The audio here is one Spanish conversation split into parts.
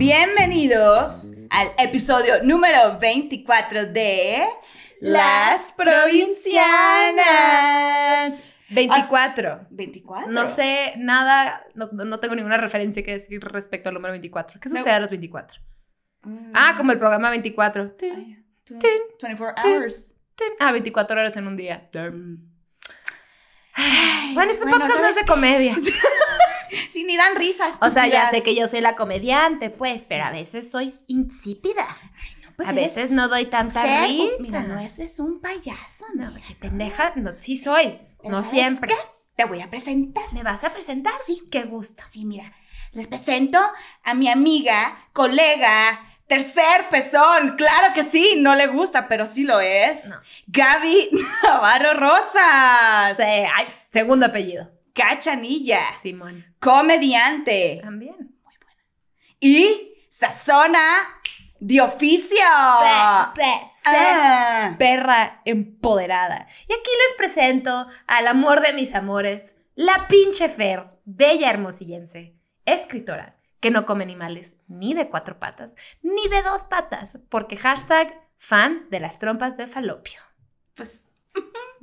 Bienvenidos al episodio número 24 de Las Provincianas. 24. 24. No sé nada, no, tengo ninguna referencia que decir respecto al número 24. ¿Qué no. sucede a los 24? Mm. Ah, como el programa 24. 24 hours. Ah, 24 horas en un día. Mm. bueno, este bueno, podcast no es de comedia. sí, ni dan risas. O sea, ya sé que yo soy la comediante, pues, pero a veces soy insípida. Pues a veces no doy tanta risa. Mira, no, es un payaso, no. pendeja, sí soy. no siempre. Te voy a presentar. ¿Me vas a presentar? Sí. Qué gusto. Sí, mira. Les presento a mi amiga, colega, Tercer pezón, claro que sí, no le gusta, pero sí lo es. No. Gaby Navarro Rosas. Sí, ay, segundo apellido. Cachanilla. Simón. Comediante. También. Muy buena. Y Sazona de oficio. Ah. Perra empoderada. Y aquí les presento al amor de mis amores, la pinche Fer, bella hermosillense, escritora que no come animales ni de cuatro patas, ni de dos patas, porque hashtag fan de las trompas de falopio. Pues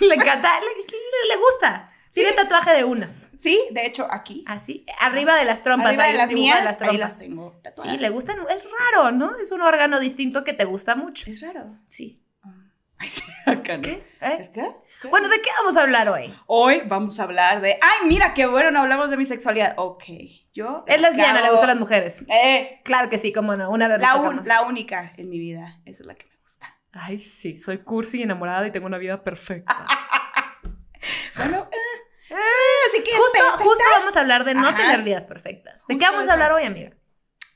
le encanta, le gusta. Tiene tatuaje de unas. Sí, de hecho, aquí. Así, arriba de las trompas. Arriba de las mías, las trompas. las tengo Sí, le gustan, es raro, ¿no? Es un órgano distinto que te gusta mucho. Es raro. Sí. Ay, sí, acá qué? ¿Eh? es qué Bueno, ¿de qué vamos a hablar hoy? Hoy vamos a hablar de, ay, mira, qué bueno, no hablamos de mi sexualidad. Ok, yo... Es las acabo... le gustan las mujeres. Eh. Claro que sí, cómo no, una de la, la única en mi vida, es la que me gusta. Ay, sí, soy cursi, enamorada y tengo una vida perfecta. bueno, así que justo, justo vamos a hablar de no tener vidas perfectas. ¿De qué vamos a hablar hoy, amiga?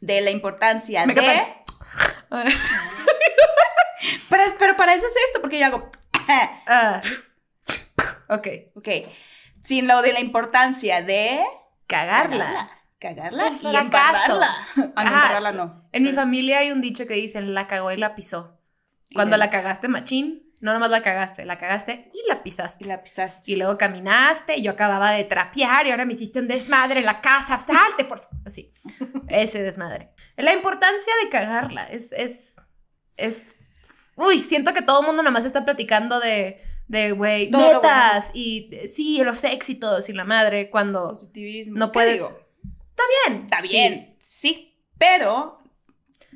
De la importancia de... pero, para eso es esto, porque yo hago... Ah. ok. Ok. Sin lo de la importancia de... Cagarla. Cagarla y cagarla. Ah, en mi familia hay un dicho que dicen, la cagó y la pisó. Cuando la cagaste, machín, no nomás la cagaste, la cagaste y la pisaste. Y la pisaste. Y luego caminaste y yo acababa de trapear y ahora me hiciste un desmadre en la casa. Salte, por favor. Sí, ese desmadre. La importancia de cagarla es, es, Uy, siento que todo el mundo nomás está platicando de de, güey, metas y sí, los éxitos y la madre cuando no puedes. Digo? Está bien. Está bien, sí. Pero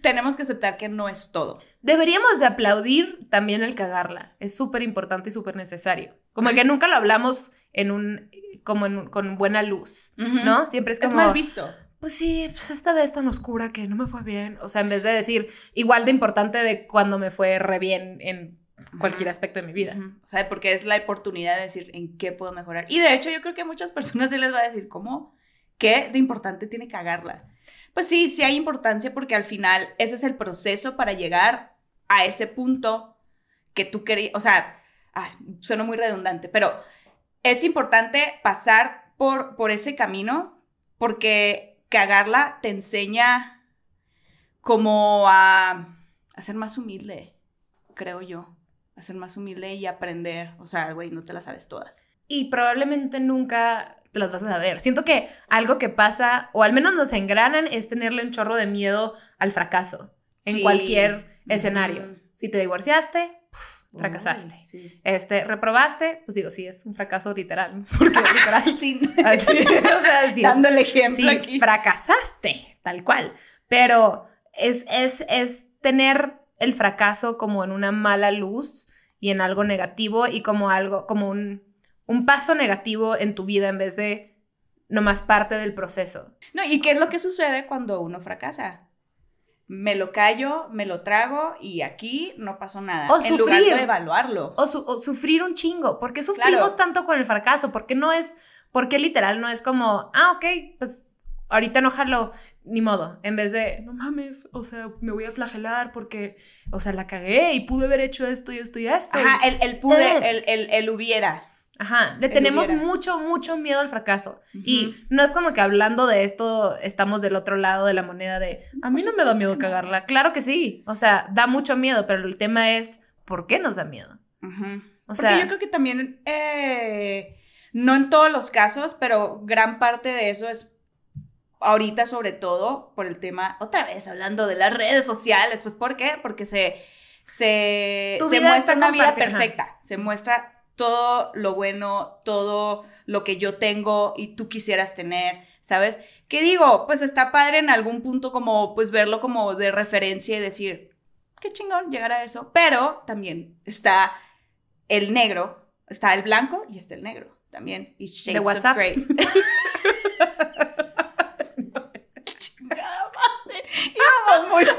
tenemos que aceptar que no es todo. Deberíamos de aplaudir también el cagarla. Es súper importante y súper necesario. Como que nunca lo hablamos en un, como en con buena luz, ¿no? Siempre es como... Es mal visto. Pues sí, pues esta vez tan oscura que no me fue bien. O sea, en vez de decir igual de importante de cuando me fue re bien en cualquier aspecto de mi vida. O sea, porque es la oportunidad de decir en qué puedo mejorar. Y de hecho, yo creo que muchas personas se les va a decir, ¿cómo? ¿Qué de importante tiene cagarla? Pues sí, sí hay importancia porque al final ese es el proceso para llegar a ese punto que tú querías, o sea, suena muy redundante, pero es importante pasar por, por ese camino porque cagarla te enseña como a, ser más humilde, creo yo, a ser más humilde y aprender, o sea, güey, no te la sabes todas. Y probablemente nunca te las vas a saber. Siento que algo que pasa, o al menos nos engranan, es tenerle un chorro de miedo al fracaso en cualquier escenario. Si te divorciaste, fracasaste. Este, reprobaste, pues digo, sí, es un fracaso literal. Porque literal, sí. Dando el ejemplo fracasaste, tal cual. Pero es, es, es tener el fracaso como en una mala luz y en algo negativo y como algo, como un un paso negativo en tu vida en vez de nomás parte del proceso. No, ¿y qué es lo que sucede cuando uno fracasa? Me lo callo, me lo trago y aquí no pasó nada. O en sufrir, lugar evaluarlo. O, sufrir un chingo. Porque sufrimos tanto con el fracaso? Porque no es, porque literal no es como, ah, ok, pues ahorita enojarlo, ni modo, en vez de, no mames, o sea, me voy a flagelar porque, o sea, la cagué y pude haber hecho esto y esto y esto. Ajá, el, pude, eh. el, el, hubiera. Ajá, le tenemos mucho, mucho miedo al fracaso. Y no es como que hablando de esto estamos del otro lado de la moneda de, a mí no me da miedo cagarla. Claro que sí, o sea, da mucho miedo, pero el tema es, ¿por qué nos da miedo? O sea, yo creo que también, eh, no en todos los casos, pero gran parte de eso es ahorita sobre todo por el tema, otra vez hablando de las redes sociales, pues ¿por qué? Porque se, se, se muestra una vida perfecta, se muestra todo lo bueno, todo lo que yo tengo y tú quisieras tener, ¿sabes? ¿Qué digo? Pues está padre en algún punto como, pues verlo como de referencia y decir, qué chingón llegar a eso, pero también está el negro, está el blanco y está el negro también. Y shades de WhatsApp. qué chingada Íbamos muy bien.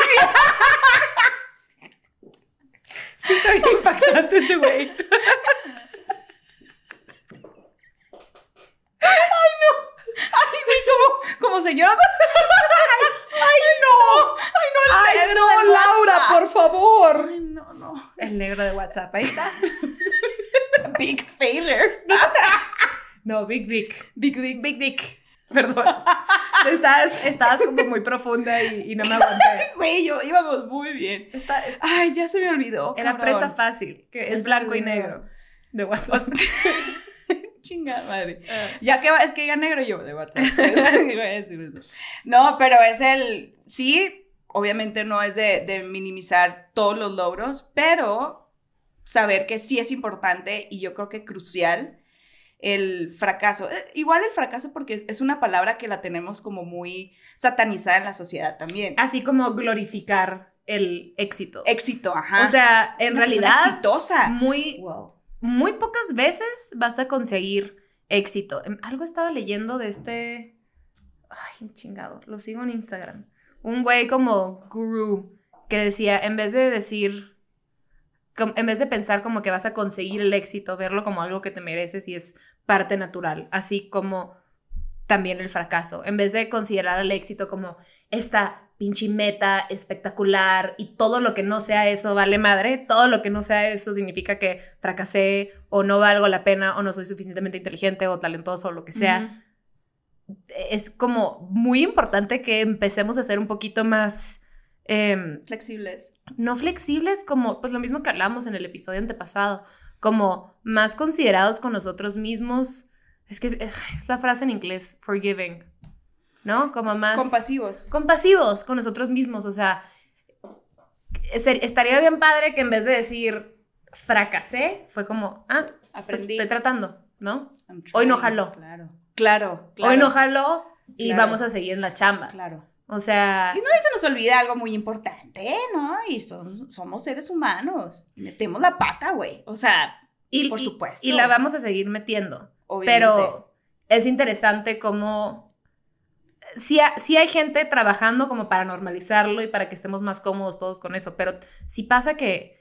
impactante güey. ¡Ay, no! ¡Ay, güey! Como, como señora. ¡Ay, no! ¡Ay, no! El negro Laura, por favor! ¡Ay, no, no! El negro de WhatsApp, ahí está. Big failure. No, Big Dick. Big Dick. Big Dick. Perdón. Estabas, estabas como muy profunda y, no me aguanté. Güey, yo íbamos muy bien. Está, Ay, ya se me olvidó. Era presa fácil, que es blanco y negro. De WhatsApp chinga, madre. Ah. Ya que es que ya negro yo de WhatsApp. no, pero es el, sí, obviamente no es de, minimizar todos los logros, pero saber que sí es importante y yo creo que crucial el fracaso. Eh, igual el fracaso porque es una palabra que la tenemos como muy satanizada en la sociedad también. Así como glorificar el éxito. Éxito, ajá. O sea, en realidad exitosa. Muy muy pocas veces vas a conseguir éxito. Em, algo estaba leyendo de este... Ay, chingado, lo sigo en Instagram. Un güey como guru que decía, en vez de decir, en vez de pensar como que vas a conseguir el éxito, verlo como algo que te mereces y es parte natural, así como también el fracaso, en vez de considerar el éxito como esta pinche meta espectacular y todo lo que no sea eso vale madre, todo lo que no sea eso significa que fracasé o no valgo la pena o no soy suficientemente inteligente o talentoso o lo que sea. Es como muy importante que empecemos a ser un poquito más... Em, flexibles. No flexibles como, pues lo mismo que hablamos en el episodio antepasado, como más considerados con nosotros mismos. Es que es la frase en inglés, forgiving, ¿no? Como más... Compasivos. Compasivos con nosotros mismos, o sea, estaría bien padre que en vez de decir fracasé, fue como, ah, pues, estoy tratando, ¿no? Hoy no jaló. Claro. Claro. Hoy no jaló y vamos a seguir en la chamba. Claro. O sea. Y no se nos olvida algo muy importante, ¿no? Y somos seres humanos. Metemos la pata, güey. O sea, y, por supuesto. Y la vamos a seguir metiendo. Obviamente. Pero es interesante cómo si hay gente trabajando como para normalizarlo y para que estemos más cómodos todos con eso, pero si pasa que,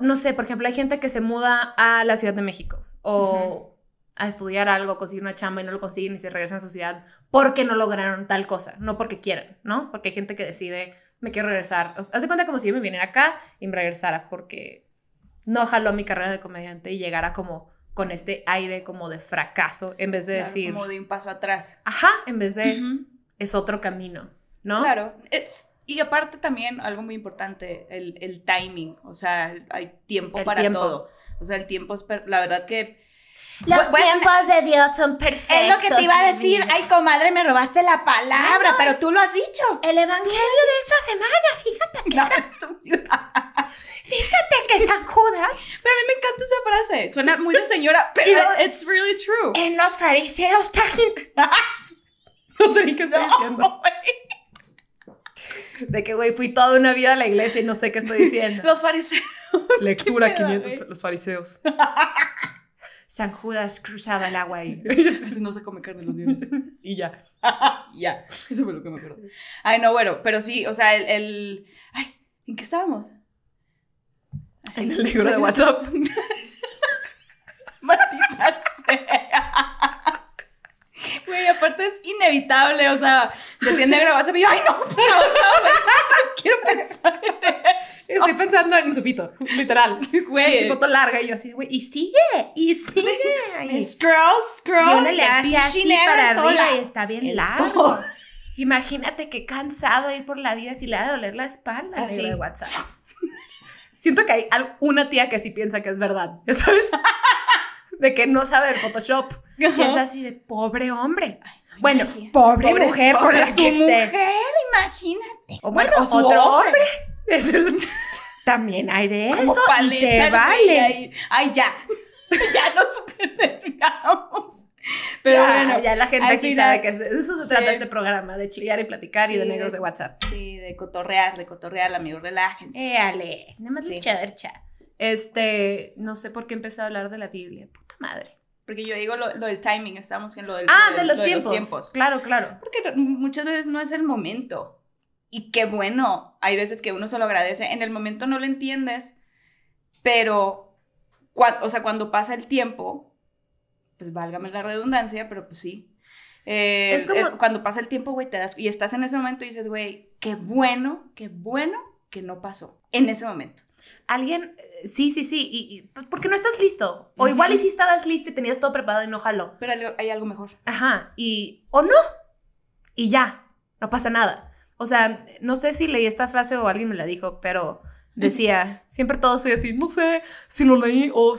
no sé, por ejemplo, hay gente que se muda a la Ciudad de México o a estudiar algo, conseguir una chamba y no lo consiguen y se regresan a su ciudad porque no lograron tal cosa, no porque quieran, ¿no? Porque hay gente que decide, me quiero regresar. O cuenta como si yo me viniera acá y me regresara porque no jaló mi carrera de comediante y llegara como con este aire como de fracaso, en vez de decir... Como de un paso atrás. Ajá, en vez de es otro camino, ¿no? Claro, y aparte también algo muy importante, el, timing, o sea, hay tiempo para todo. O sea, el tiempo es, la verdad que... Los tiempos de Dios son perfectos. Es lo que te iba a decir. Ay, comadre, me robaste la palabra, pero tú lo has dicho. El evangelio de esta semana, fíjate que. Fíjate que canta esa frase. Suena muy de señora, pero it's really true. En los fariseos, no sé ni qué estoy diciendo. de que, güey, fui toda una vida a la iglesia y no sé qué estoy diciendo. los fariseos. Lectura 500, los fariseos. San Judas cruzaba el agua y no se come carne los viernes. Y ya. ya. Eso fue lo que me acuerdo. Ay, no, bueno, pero sí, o sea, el, el... Ay, ¿en qué estábamos? en el libro de WhatsApp. Maldita sea. Güey, aparte es inevitable, o sea, decía negro WhatsApp y yo, ay, no, no, quiero pensar en Estoy pensando en un pito, literal. Güey. Su foto larga y yo así, güey, y sigue, y sigue. Y scroll, scroll. Y le para arriba y está bien largo. Imagínate qué cansado ir por la vida si le ha a doler la espalda libro de WhatsApp. Siento que hay una tía que sí piensa que es verdad. Eso es. de que no sabe el Photoshop. es así de pobre hombre. bueno, pobre, mujer pobre, la que mujer, imagínate. O bueno, otro hombre. También hay de eso. Paleta, y se vale. Ay, ya. ya nos perseguimos. Pero bueno, ya la gente aquí sabe que eso se trata este programa, de chillar y platicar y de negros de WhatsApp. Sí, de cotorrear, de cotorrear, amigo, relájense. Éale, nada más sí. lucha, Este, no sé por qué empecé a hablar de la Biblia, puta madre. Porque yo digo lo, lo del timing, estamos en lo del Ah, de, los, tiempos. de los tiempos. Claro, claro. Porque muchas veces no es el momento. Y qué bueno, hay veces que uno se lo agradece, en el momento no lo entiendes, pero, o sea, cuando pasa el tiempo, pues válgame la redundancia, pero pues sí. Eh, es como... Eh, cuando pasa el tiempo, güey, te das... Y estás en ese momento y dices, güey, qué bueno, qué bueno que no pasó en ese momento. Alguien, eh, sí, sí, sí, y, pues, porque no estás listo. O igual y si estabas listo y tenías todo preparado y no jaló. Pero hay algo mejor. Ajá, y o no, y ya, no pasa nada. O sea, no sé si leí esta frase o alguien me la dijo, pero decía, siempre todo soy así, no sé si lo leí o...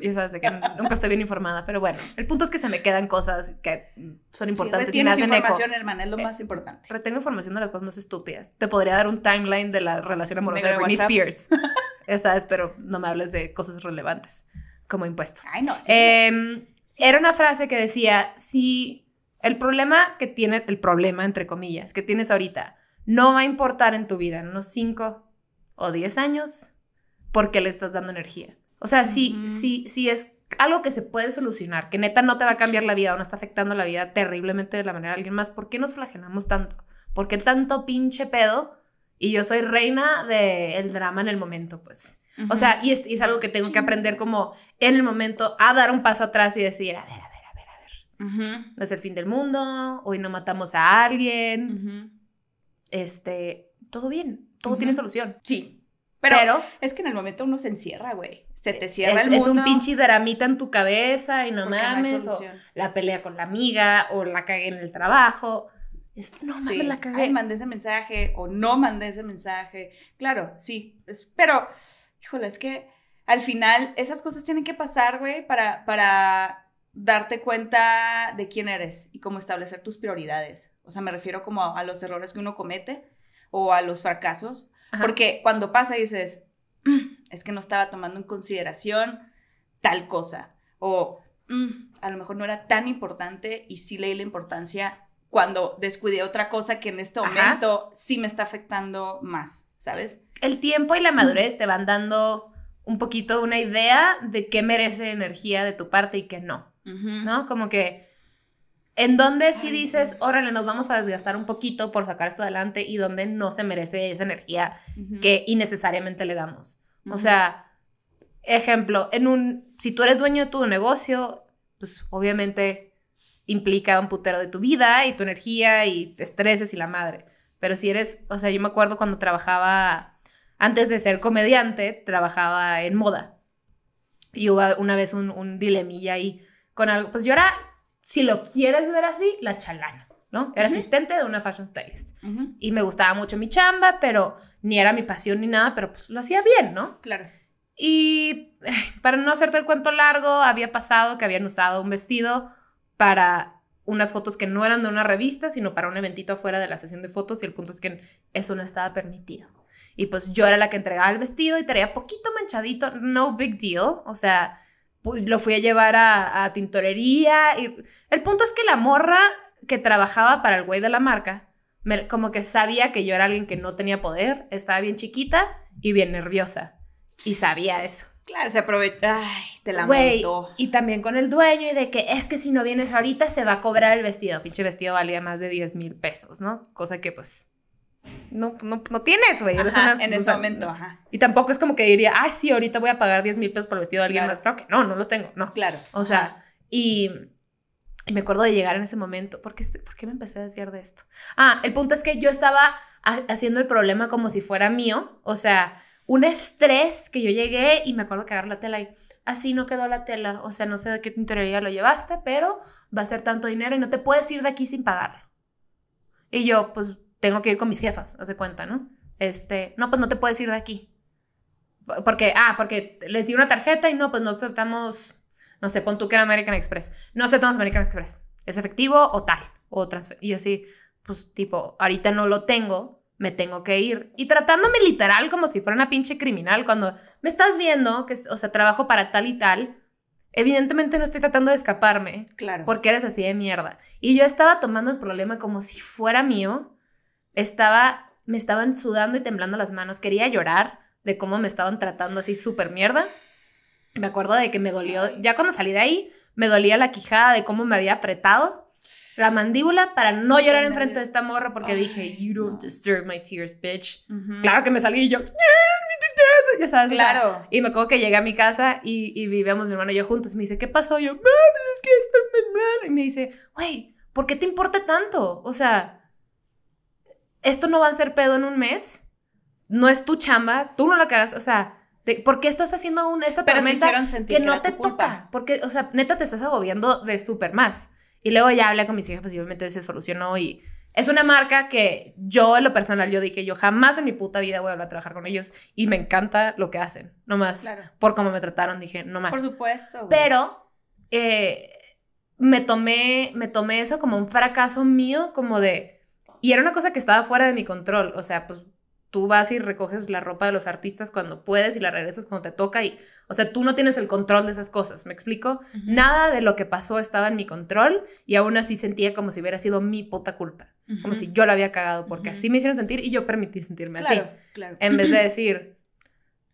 Y sabes, que nunca estoy bien informada, pero bueno, el punto es que se me quedan cosas que son importantes. y me hacen información, es lo eh, más importante. Retengo información de las cosas más estúpidas. Te podría dar un timeline de la relación amorosa de, Britney Spears. Esa es, pero no me hables de cosas relevantes, como impuestos. Ay, no. Sí, em, Era una frase que decía, si el problema que tiene, el problema, entre comillas, que tienes ahorita, no va a importar en tu vida en unos cinco o 10 años, porque le estás dando energía. O sea, si, es algo que se puede solucionar, que neta no te va a cambiar la vida o no está afectando la vida terriblemente de la manera de alguien más, ¿por qué nos flagelamos tanto? ¿Por qué tanto pinche pedo? Y yo soy reina del drama en el momento, pues. O sea, y es, algo que tengo que aprender como en el momento a dar un paso atrás y decir, a ver, a ver, a ver, a ver. No es el fin del mundo, hoy no matamos a alguien. Este, todo bien todo tiene solución. Sí. Pero, es que en el momento uno se encierra, güey. Se te cierra el mundo. Es un pinche dramita en tu cabeza y no mames. la pelea con la amiga o la cagué en el trabajo. Es, no mames, la cagué. mandé ese mensaje o no mandé ese mensaje. Claro, sí. pero, híjole, es que al final esas cosas tienen que pasar, güey, para, para darte cuenta de quién eres y cómo establecer tus prioridades. O sea, me refiero como a los errores que uno comete o a los fracasos, porque cuando pasa dices, mm, es que no estaba tomando en consideración tal cosa, o mm, a lo mejor no era tan importante y sí leí la importancia cuando descuidé otra cosa que en este momento sí me está afectando más, ¿sabes? El tiempo y la madurez mm. te van dando un poquito una idea de qué merece energía de tu parte y qué no, ¿no? Como que en donde sí dices, órale, nos vamos a desgastar un poquito por sacar esto adelante y donde no se merece esa energía que innecesariamente le damos. O sea, ejemplo, en un, si tú eres dueño de tu negocio, pues obviamente implica un putero de tu vida y tu energía y te estreses y la madre. Pero si eres, o sea, yo me acuerdo cuando trabajaba, antes de ser comediante, trabajaba en moda. Y hubo una vez un, un dilemilla ahí con algo, pues yo era si lo quieres ver así, la chalana, ¿no? Era asistente de una fashion stylist. Y me gustaba mucho mi chamba, pero ni era mi pasión ni nada, pero pues lo hacía bien, ¿no? Claro. Y para no hacerte el cuento largo, había pasado que habían usado un vestido para unas fotos que no eran de una revista, sino para un eventito afuera de la sesión de fotos y el punto es que eso no estaba permitido. Y pues yo era la que entregaba el vestido y traía poquito manchadito, no big deal, o sea, lo fui a llevar a, tintorería. Y... El punto es que la morra que trabajaba para el güey de la marca, como que sabía que yo era alguien que no tenía poder, estaba bien chiquita y bien nerviosa. Y sabía eso. Claro, se aprovechó. Ay, te la Güey, Y también con el dueño y de que es que si no vienes ahorita se va a cobrar el vestido. Pinche vestido valía más de 10 mil pesos, ¿no? Cosa que pues no, no, no tienes, güey. en ese momento, ajá. Y tampoco es como que diría, ay, sí, ahorita voy a pagar 10 mil pesos por el vestido de alguien más. pero que no, no los tengo, no. Claro. O sea, y, me acuerdo de llegar en ese momento. ¿Por qué, me empecé a desviar de esto? Ah, el punto es que yo estaba haciendo el problema como si fuera mío. O sea, un estrés que yo llegué y me acuerdo que agarré la tela y así no quedó la tela. O sea, no sé de qué tintorería lo llevaste, pero va a ser tanto dinero y no te puedes ir de aquí sin pagarlo. Y yo, pues tengo que ir con mis jefas, hace cuenta, ¿no? Este, no, pues no te puedes ir de aquí. Porque, ah, porque les di una tarjeta y no, pues no aceptamos no sé, pon tú que era American Express. No aceptamos American Express. Es efectivo o tal, o transfer. Y yo así, pues tipo, ahorita no lo tengo, me tengo que ir. Y tratándome literal como si fuera una pinche criminal, cuando me estás viendo, que, o sea, trabajo para tal y tal, evidentemente no estoy tratando de escaparme. Claro. Porque eres así de mierda. Y yo estaba tomando el problema como si fuera mío estaba, me estaban sudando y temblando las manos, quería llorar de cómo me estaban tratando así súper mierda. Me acuerdo de que me dolió, ya cuando salí de ahí, me dolía la quijada de cómo me había apretado la mandíbula para no llorar enfrente de esta morra porque dije, you don't deserve my tears, bitch. Claro que me salí y yo, ya sabes. Claro. y me acuerdo que llegué a mi casa y, vivíamos mi hermano y yo juntos. Y me dice, ¿qué pasó? Y yo, mames, pues es que está mal. Y me dice, güey, ¿por qué te importa tanto? O sea, esto no va a ser pedo en un mes, no es tu chamba, tú no lo cagas, o sea, ¿por qué estás haciendo un, esta tormenta que, no te toca? Porque, o sea, neta te estás agobiando de súper más. Y luego ya hablé con mis hijas, posiblemente y se solucionó y es una marca que yo en lo personal yo dije, yo jamás en mi puta vida voy a volver a trabajar con ellos y me encanta lo que hacen, nomás más por cómo me trataron dije, no más. Por supuesto. Pero eh, me tomé me tomé eso como un fracaso mío, como de y era una cosa que estaba fuera de mi control, o sea, pues tú vas y recoges la ropa de los artistas cuando puedes y la regresas cuando te toca y, o sea, tú no tienes el control de esas cosas, ¿me explico? Nada de lo que pasó estaba en mi control y aún así sentía como si hubiera sido mi puta culpa, como si yo la había cagado, porque así me hicieron sentir y yo permití sentirme así. Claro. En vez de decir,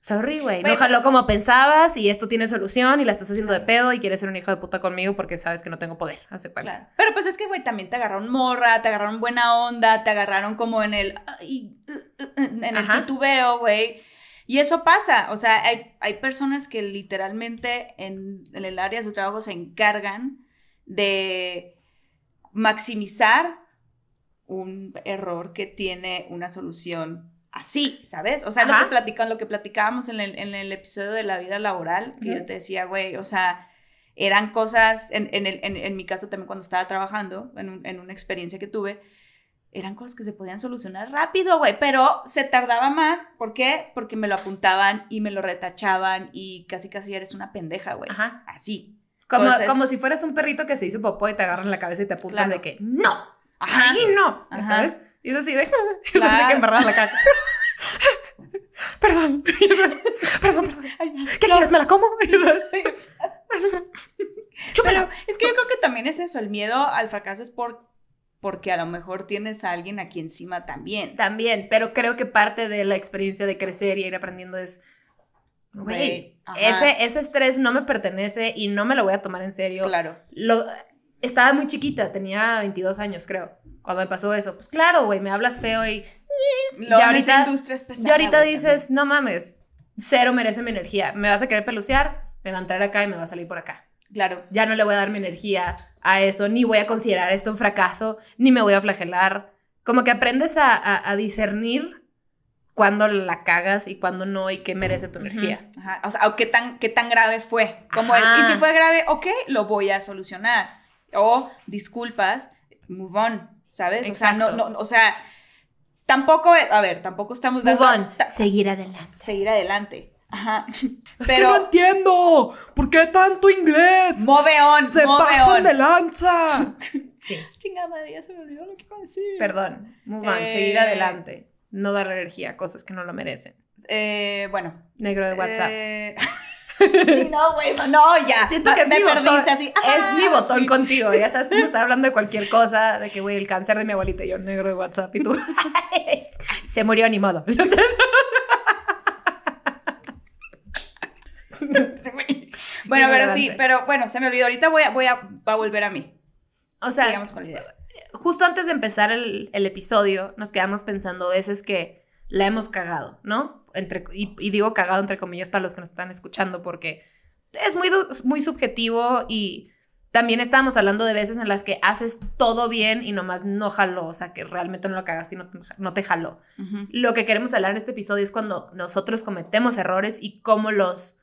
sorry, güey, no como pensabas y esto tiene solución y la estás haciendo de pedo y quieres ser un hijo de puta conmigo porque sabes que no tengo poder, hace Pero pues es que, güey, también te agarraron morra, te agarraron buena onda, te agarraron como en el, en el titubeo, güey. Y eso pasa, o sea, hay, personas que literalmente en, en el área de su trabajo se encargan de maximizar un error que tiene una solución así, ¿sabes? O sea, lo que platican, lo que platicábamos en el, episodio de la vida laboral, que yo te decía, güey, o sea, eran cosas, en, el, en, mi caso también cuando estaba trabajando, en, una experiencia que tuve, eran cosas que se podían solucionar rápido, güey, pero se tardaba más. ¿Por qué? Porque me lo apuntaban y me lo retachaban y casi casi eres una pendeja, güey. Ajá. Así. Como, como si fueras un perrito que se hizo popó y te agarran la cabeza y te apuntan de que no, así no, ¿sabes? Y es así de... Y que embarras la cara. perdón. perdón, perdón. ¿Qué quieres? ¿Me la como? Pero es que yo creo que también es eso. El miedo al fracaso es porque a lo mejor tienes a alguien aquí encima también. También, pero creo que parte de la experiencia de crecer y ir aprendiendo es, ese, ese estrés no me pertenece y no me lo voy a tomar en serio. Claro. Lo, estaba muy chiquita, tenía 22 años, creo, cuando me pasó eso. Pues claro, güey, me hablas feo y... ahorita, ahorita dices, no mames, cero merece mi energía. Me vas a querer peluciar me va a entrar acá y me va a salir por acá. Claro. Ya no le voy a dar mi energía a eso, ni voy a considerar esto un fracaso, ni me voy a flagelar. Como que aprendes a, discernir cuándo la cagas y cuándo no y qué merece tu energía. Ajá. O sea, qué tan, qué tan grave fue. Como y si fue grave, ok, lo voy a solucionar o disculpas, move on, ¿sabes? O sea, no, no, o sea, tampoco, a ver, tampoco estamos dando... Move on, seguir adelante. Seguir adelante. Ajá. Es Pero, que no entiendo. ¿Por qué tanto inglés? Move on, se move pasan on. de lanza. sí. Chingada madre, ya se me olvidó lo que iba a decir. Perdón. Move on, seguir eh, adelante. No dar energía a cosas que no lo merecen. Eh, bueno. Negro de WhatsApp. Eh... no, güey, no, ya. Siento que me mi perdiste así. es mi botón contigo. Ya sabes, me estar hablando de cualquier cosa, de que, güey, el cáncer de mi abuelita y yo negro de WhatsApp y tú. Se murió ni modo bueno, pero sí, pero bueno, se me olvidó. Ahorita voy voy a, va a volver a mí. O sea, justo antes de empezar el, el episodio, nos quedamos pensando veces que la hemos cagado, ¿no? Entre, y, digo cagado entre comillas para los que nos están escuchando porque es muy, muy subjetivo y también estábamos hablando de veces en las que haces todo bien y nomás no jaló, o sea, que realmente no lo cagaste y no te, jaló. Lo que queremos hablar en este episodio es cuando nosotros cometemos errores y cómo los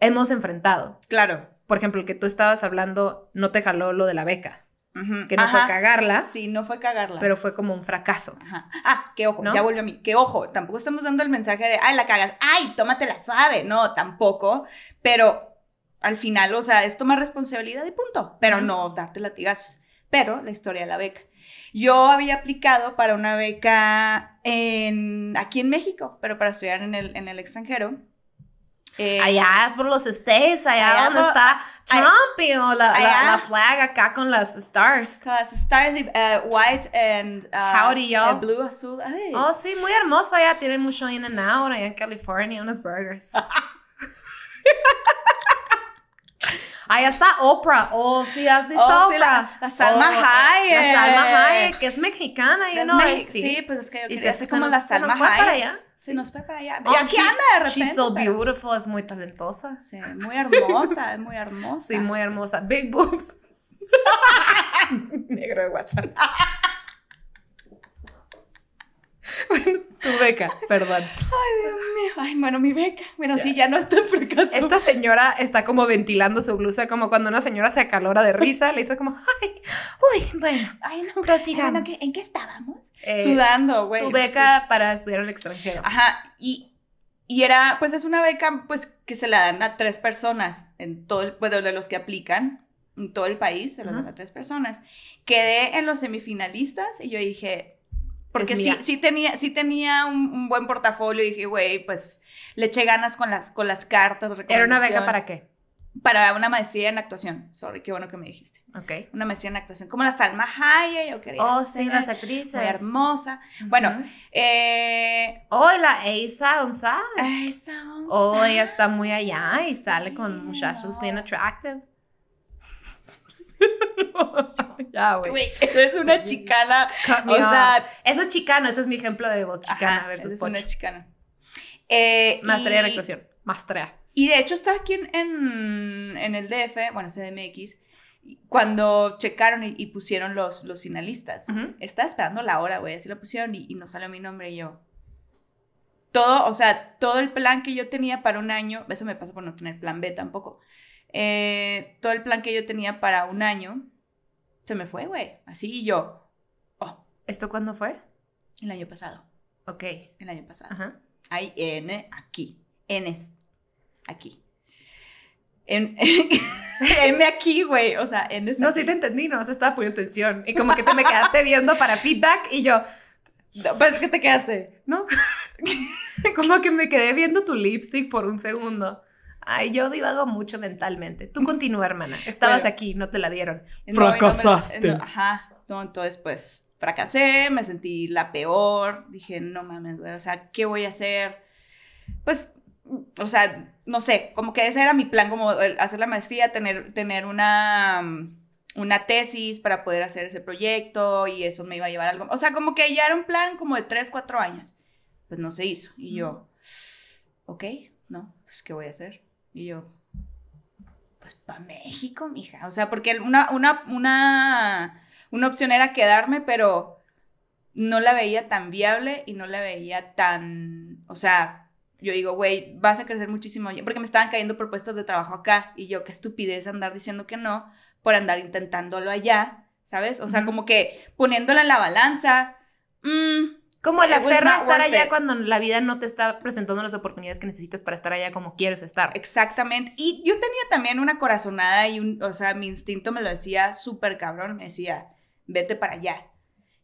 hemos enfrentado. Claro. Por ejemplo, el que tú estabas hablando, no te jaló lo de la beca. Que no fue cagarla. Sí, no fue cagarla. Pero fue como un fracaso. Ajá. Ah, qué ojo, ya volvió a mí. Qué ojo, tampoco estamos dando el mensaje de, ay, la cagas, ay, tómatela suave. No, tampoco. Pero al final, o sea, es tomar responsabilidad y punto. Pero no darte latigazos. Pero la historia de la beca. Yo había aplicado para una beca en, aquí en México, pero para estudiar en el, en el extranjero allá eh, por los states, allá, donde está Trump y la, la, flag acá con las stars. Con las stars uh, white uh, and blue, azul. Ay. Oh, sí, muy hermoso allá. Tienen mucho in and out allá en California, unos burgers. Allá está Oprah. Oh, sí, has oh, Oprah. la, Salma oh, Hayek. La Salma Hayek, que es mexicana, you know, sí. pues es que yo quería hacer como la Salma Hayek se nos fue para allá. y aquí anda de repente. She's so beautiful, es muy talentosa. Sí, muy hermosa, es muy hermosa. Sí, muy hermosa. Big boobs. Negro de WhatsApp. bueno, tu beca, perdón. Ay, Dios mío. Ay, bueno, mi beca. Bueno, sí, ya no estoy fracaso. Esta señora está como ventilando su blusa, como cuando una señora se acalora de risa, le hizo como, ay, uy, bueno. Ay, no, prosigamos. ¿En qué estábamos? Eh, Sudando, güey. Tu beca para estudiar el extranjero. Ajá, y y era, pues es una beca, pues que se la dan a tres personas en todo el, bueno, de los que aplican en todo el país, se la dan a tres personas. Quedé en los semifinalistas y yo dije, pues Porque sí, tenía, sí tenía un, buen portafolio y dije, güey, pues le eché ganas con las, con las cartas. ¿Era una beca para qué? Para una maestría en actuación. Sorry, qué bueno que me dijiste. Ok. Una maestría en actuación. Como la Salma Hayek, yo quería Oh, sí, las actrices. Muy hermosa. Bueno, eh... Oh, la Eisa González. Eisa González. Oh, ella está muy allá y sale con muchachos bien attractive. es una chicana. eso es chicano, ese es mi ejemplo de voz chicana versus una chicana. Eh, Maestría de actuación. Y de hecho estaba aquí en, en, el DF, bueno, CDMX, cuando checaron y, pusieron los, los finalistas. Estaba esperando la hora, güey, así lo pusieron y, y no salió mi nombre y yo. Todo, o sea, todo el plan que yo tenía para un año, eso me pasa por no tener plan B tampoco. Eh, todo el plan que yo tenía para un año se me fue, güey. Así y yo, oh. ¿Esto cuándo fue? El año pasado. Ok. El año pasado. Ajá. Hay N aquí. N es aquí. En, M aquí, güey. O sea, N No, aquí. sí te entendí, no, o sea, estaba poniendo tensión. Y como que te me quedaste viendo para feedback y yo. No, pues que te quedaste. No. como que me quedé viendo tu lipstick por un segundo. Ay, yo divago mucho mentalmente. Tú continúa, hermana. Estabas aquí, no te la dieron. Fracasaste. ajá. entonces, pues, fracasé, me sentí la peor. Dije, no mames, o sea, ¿qué voy a hacer? Pues, o sea, no sé, como que ese era mi plan, como hacer la maestría, tener, tener una una tesis para poder hacer ese proyecto y eso me iba a llevar a algo. O sea, como que ya era un plan como de tres, cuatro años. Pues no se hizo. Y yo, ok, no, pues ¿qué voy a hacer? Y yo, pues para México, mija. O sea, porque una, una, una, una opción era quedarme, pero no la veía tan viable y no la veía tan, o sea, yo digo, güey, vas a crecer muchísimo, porque me estaban cayendo propuestas de trabajo acá y yo qué estupidez andar diciendo que no por andar intentándolo allá, ¿sabes? O sea, como que poniéndola en la balanza, mmm, como la guerra estar allá cuando la vida no te está presentando las oportunidades que necesitas para estar allá como quieres estar. Exactamente. Y yo tenía también una corazonada y un, o sea, mi instinto me lo decía súper cabrón, me decía, vete para allá.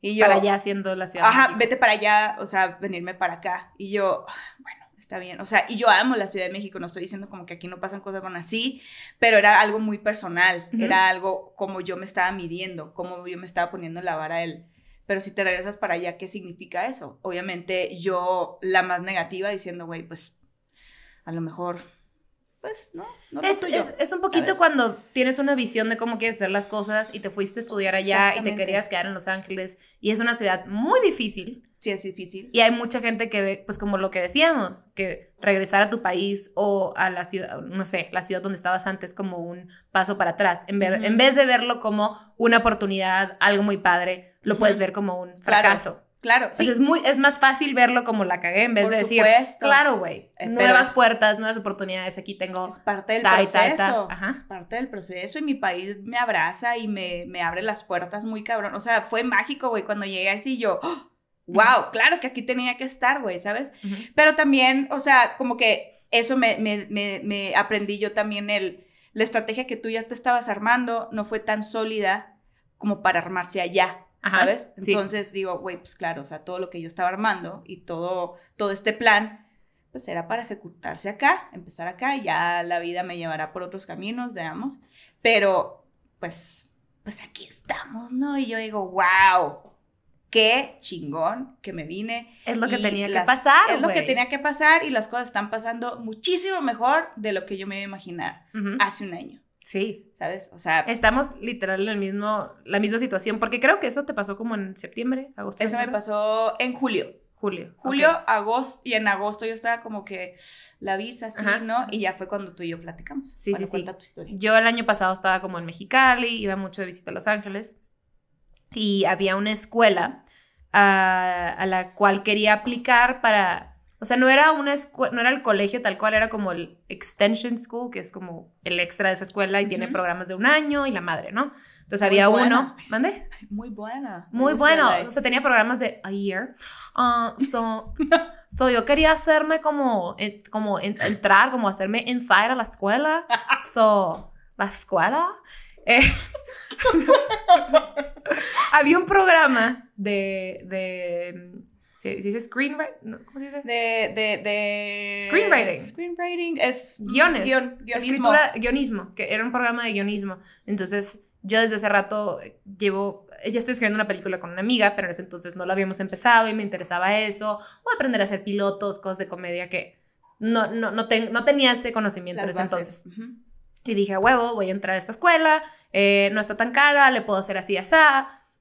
Y yo, para allá haciendo la ciudad. Ajá, vete para allá, o sea, venirme para acá. Y yo, ah, bueno, está bien. O sea, y yo amo la Ciudad de México, no estoy diciendo como que aquí no pasan cosas con así, pero era algo muy personal, era algo como yo me estaba midiendo, como yo me estaba poniendo la vara del pero si te regresas para allá, ¿qué significa eso? Obviamente yo la más negativa diciendo, güey, pues a lo mejor, pues no. no es, es, un poquito cuando tienes una visión de cómo quieres hacer las cosas y te fuiste a estudiar allá y te querías quedar en Los Ángeles y es una ciudad muy difícil. Sí, es difícil. Y hay mucha gente que ve, pues como lo que decíamos, que regresar a tu país o a la ciudad, no sé, la ciudad donde estabas antes como un paso para atrás, en, en vez de verlo como una oportunidad, algo muy padre, lo puedes ver como un fracaso. Claro. es, muy, es más fácil verlo como la cagué en vez de decir, supuesto. claro, güey, eh, nuevas puertas, nuevas oportunidades, aquí tengo... Es parte del proceso, es parte del proceso y mi país me abraza y me, abre las puertas muy cabrón. O sea, fue mágico, güey, cuando llegué así yo, wow, ¡oh! claro que aquí tenía que estar, güey, ¿sabes? Pero también, o sea, como que eso me, me aprendí yo también, el, la estrategia que tú ya te estabas armando no fue tan sólida como para armarse allá. ¿sabes? Entonces digo, güey, pues claro, o sea, todo lo que yo estaba armando y todo, todo este plan, pues era para ejecutarse acá, empezar acá, ya la vida me llevará por otros caminos, veamos, pero pues, pues aquí estamos, ¿no? Y yo digo, wow. Qué chingón que me vine. Es lo que tenía que pasar. Es lo que tenía que pasar y las cosas están pasando muchísimo mejor de lo que yo me iba a imaginar hace un año. Sí. ¿Sabes? O sea. Estamos literal en el mismo, la misma situación, porque creo que eso te pasó como en septiembre, agosto. Eso me pasó? en julio. Julio. Julio, agosto, y en agosto yo estaba como que la visa, sí, ¿no? Y ya fue cuando tú y yo platicamos. Sí, sí, sí, Tu historia. Yo el año pasado estaba como en Mexicali, iba mucho de visita a Los Ángeles, y había una escuela ah, a la cual quería aplicar para o sea, no era una no era el colegio tal cual, era como el extension school, que es como el extra de esa escuela y tiene programas de un año y la madre, ¿no? Entonces había uno, ¿mande? Muy buena. Muy bueno, o sea, tenía programas de a year. Ah, so, so, yo quería hacerme como como entrar, como hacerme inside a la escuela. So, la escuela eh, había un programa de, de ¿Se dice screenwriting? ¿Cómo se dice? De, de, Screenwriting. Screenwriting es... Guiones. Guion, guionismo. Escritura, guionismo, que era un programa de guionismo. Entonces, yo desde hace rato eh, llevo... Eh, ya estoy escribiendo una película con una amiga, pero en ese entonces no lo habíamos empezado y me interesaba eso. O aprender a hacer pilotos, cosas de comedia que no, no, no, no tenía ese conocimiento en ese entonces. Y dije, huevo, voy a entrar a esta escuela, eh, no está tan cara, le puedo hacer así, así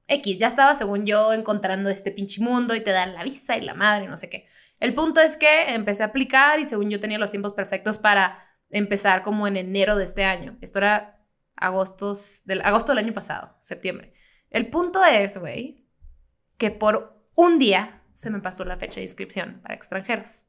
X, ya estaba según yo encontrando este pinche mundo y te dan la visa y la madre, no sé qué. El punto es que empecé a aplicar y según yo tenía los tiempos perfectos para empezar como en enero de este año. Esto era agosto del, agosto del año pasado, septiembre. El punto es, güey, que por un día se me pasó la fecha de inscripción para extranjeros.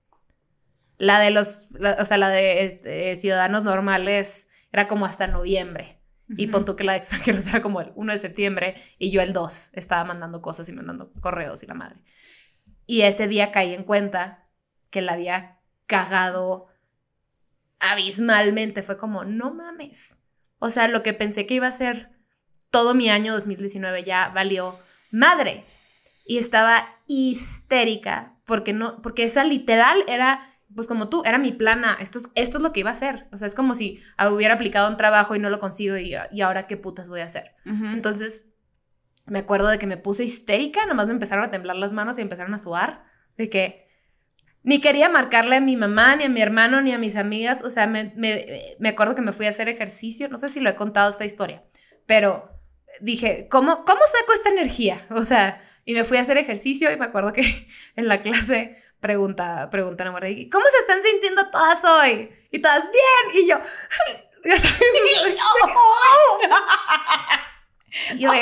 La de los, de este, ciudadanos normales era como hasta noviembre. Y pon que la de extranjeros era como el 1 de septiembre y yo el 2 estaba mandando cosas y mandando correos y la madre. Y ese día caí en cuenta que la había cagado abismalmente. Fue como, no mames. O sea, lo que pensé que iba a ser todo mi año 2019 ya valió madre. Y estaba histérica porque no porque esa literal era pues como tú, era mi plana, esto es, esto es lo que iba a hacer. O sea, es como si ah, hubiera aplicado un trabajo y no lo consigo y, ah, ahora qué putas voy a hacer. Entonces, me acuerdo de que me puse histérica, nomás me empezaron a temblar las manos y empezaron a sudar, de que ni quería marcarle a mi mamá, ni a mi hermano, ni a mis amigas. O sea, me, acuerdo que me fui a hacer ejercicio, no sé si lo he contado esta historia, pero dije, ¿cómo, cómo saco esta energía? O sea, y me fui a hacer ejercicio y me acuerdo que en la clase pregunta, pregunta enamorada, ¿cómo se están sintiendo todas hoy? Y todas, bien. Y yo, yo,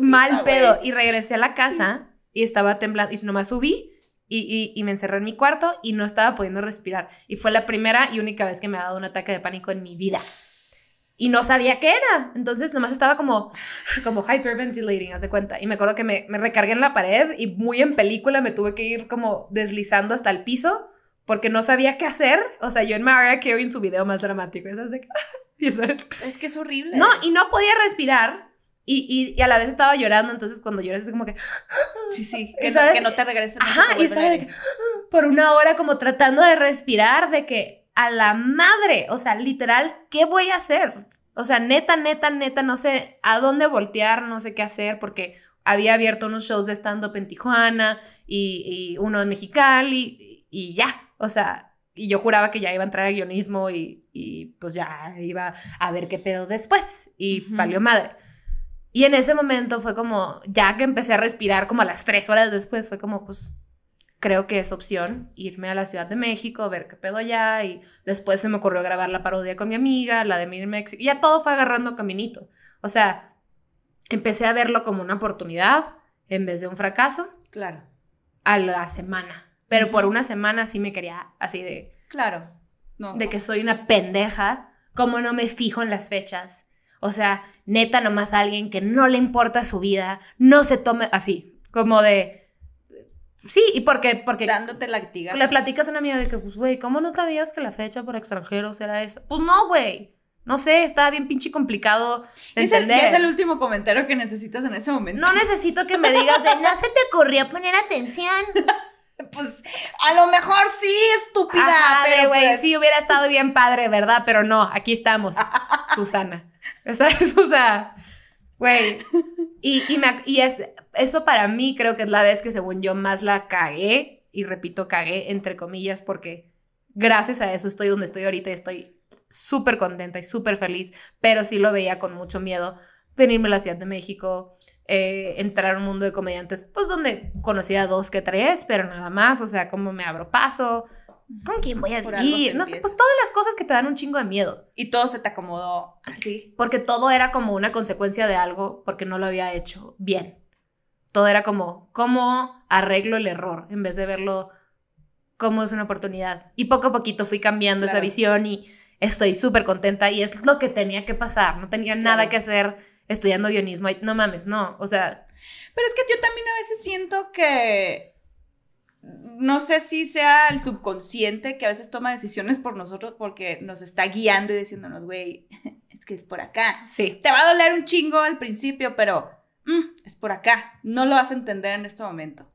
mal pedo. Y regresé a la casa y estaba temblando. Y nomás subí y, y, me encerré en mi cuarto y no estaba pudiendo respirar. Y fue la primera y única vez que me ha dado un ataque de pánico en mi vida y no sabía qué era. Entonces nomás estaba como, como hyperventilating, haz de cuenta. Y me acuerdo que me, me, recargué en la pared y muy en película me tuve que ir como deslizando hasta el piso porque no sabía qué hacer. O sea, yo en Mariah Carey en su video más dramático, esas de... es que es horrible. No, y no podía respirar. Y, a la vez estaba llorando, entonces cuando lloras es como que... Sí, sí, que, no, que no, te regresen. Ajá, y estaba de por una hora como tratando de respirar, de que a la madre, o sea, literal, ¿qué voy a hacer? O sea, neta, neta, neta, no sé a dónde voltear, no sé qué hacer, porque había abierto unos shows de stand-up en Tijuana y, uno en Mexicali y, ya, o sea, y yo juraba que ya iba a entrar a guionismo y, pues ya iba a ver qué pedo después y valió madre. Y en ese momento fue como, ya que empecé a respirar como a las tres horas después, fue como, pues creo que es opción irme a la Ciudad de México, ver qué pedo allá y después se me ocurrió grabar la parodia con mi amiga, la de Mir México, ya todo fue agarrando caminito. O sea, empecé a verlo como una oportunidad en vez de un fracaso. Claro. A la semana. Pero por una semana sí me quería así de... Claro. No. De que soy una pendeja, como no me fijo en las fechas. O sea, neta nomás alguien que no le importa su vida, no se tome así, como de Sí, y porque... porque Dándote Le platicas a una amiga de que, pues, güey, ¿cómo no sabías que la fecha por extranjeros era esa? Pues no, güey. No sé, estaba bien pinche complicado de es entender. El, es el último comentario que necesitas en ese momento. No necesito que me digas de, no se te ocurrió poner atención. pues, a lo mejor sí, estúpida. Ajá, pero, güey, pues sí hubiera estado bien padre, ¿verdad? Pero no, aquí estamos, Susana. ¿Sabes? O sea... Güey. Y, y, me, es, eso para mí creo que es la vez que según yo más la cagué, y repito, cagué entre comillas, porque gracias a eso estoy donde estoy ahorita y estoy súper contenta y súper feliz, pero sí lo veía con mucho miedo venirme a la Ciudad de México, eh, entrar a un mundo de comediantes, pues donde conocía dos que tres, pero nada más, o sea, como me abro paso, ¿con quién voy a vivir? No sé, pues todas las cosas que te dan un chingo de miedo. Y todo se te acomodó así. Porque todo era como una consecuencia de algo porque no lo había hecho bien. Todo era como, ¿cómo arreglo el error? En vez de verlo como es una oportunidad. Y poco a poquito fui cambiando esa visión y estoy súper contenta y es lo que tenía que pasar. No tenía nada que hacer estudiando guionismo. No mames, no. O sea... Pero es que yo también a veces siento que no sé si sea el subconsciente que a veces toma decisiones por nosotros porque nos está guiando y diciéndonos, güey, es que es por acá. Sí. Te va a doler un chingo al principio, pero mm, es por acá. No lo vas a entender en este momento,